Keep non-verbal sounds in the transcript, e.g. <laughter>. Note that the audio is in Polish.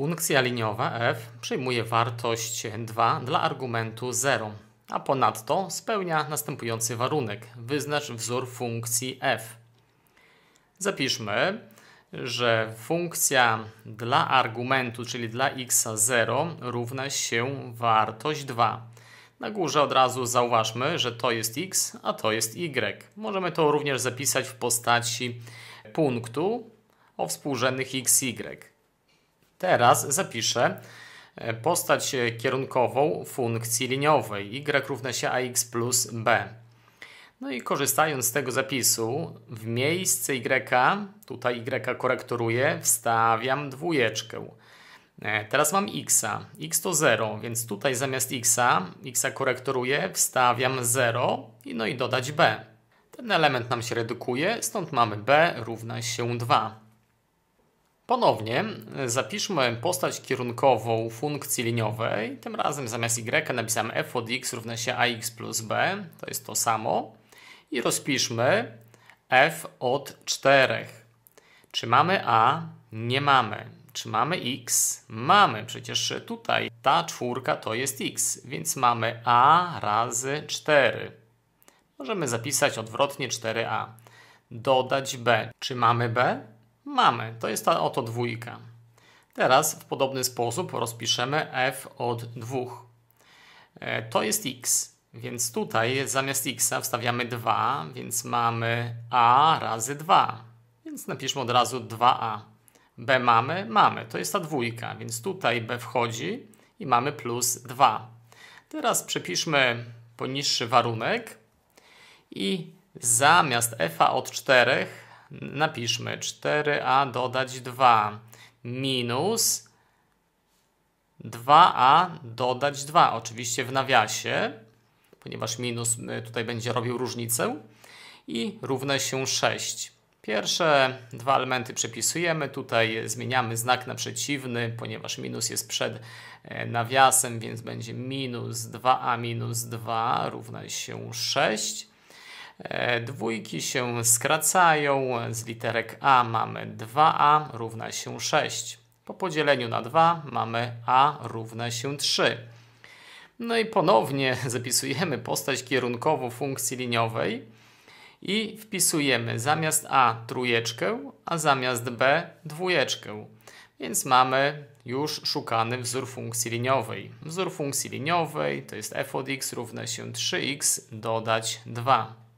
Funkcja liniowa f przyjmuje wartość 2 dla argumentu 0, a ponadto spełnia następujący warunek. Wyznacz wzór funkcji f. Zapiszmy, że funkcja dla argumentu, czyli dla x0 równa się wartość 2. Na górze od razu zauważmy, że to jest x, a to jest y. Możemy to również zapisać w postaci punktu o współrzędnych xy. Teraz zapiszę e, postać e, kierunkową funkcji liniowej y równa się ax plus b. No i korzystając z tego zapisu, w miejsce y, tutaj y korektoruję, wstawiam dwójeczkę. E, teraz mam x, x to 0, więc tutaj zamiast x, x korektoruję, wstawiam 0 i no i dodać b. Ten element nam się redukuje, stąd mamy b równa się 2. Ponownie e, zapiszmy postać kierunkową funkcji liniowej. Tym razem zamiast y napisamy f od x równa się ax plus b. To jest to samo. I rozpiszmy f od 4. Czy mamy a? Nie mamy. Czy mamy x? Mamy. Przecież tutaj ta czwórka to jest x, więc mamy a razy 4. Możemy zapisać odwrotnie 4a. Dodać b. Czy mamy b? Mamy, to jest ta oto dwójka. Teraz w podobny sposób rozpiszemy f od 2. E, to jest x, więc tutaj zamiast x wstawiamy 2, więc mamy a razy 2. Więc napiszmy od razu 2a. b mamy, mamy, to jest ta dwójka, więc tutaj b wchodzi i mamy plus 2. Teraz przepiszmy poniższy warunek i zamiast f od 4 Napiszmy 4a dodać 2 minus 2a dodać 2, oczywiście w nawiasie, ponieważ minus y, tutaj będzie robił różnicę i równa się 6. Pierwsze dwa elementy przepisujemy, tutaj zmieniamy znak na przeciwny, ponieważ minus jest przed e, nawiasem, więc będzie minus 2a minus 2 równa się 6. E, dwójki się skracają, z literek A mamy 2a równa się 6. Po podzieleniu na 2 mamy a równa się 3. No i ponownie <laughs> zapisujemy postać kierunkową funkcji liniowej i wpisujemy zamiast a trójeczkę, a zamiast b dwójeczkę. Więc mamy już szukany wzór funkcji liniowej. Wzór funkcji liniowej to jest f od x równa się 3x dodać 2.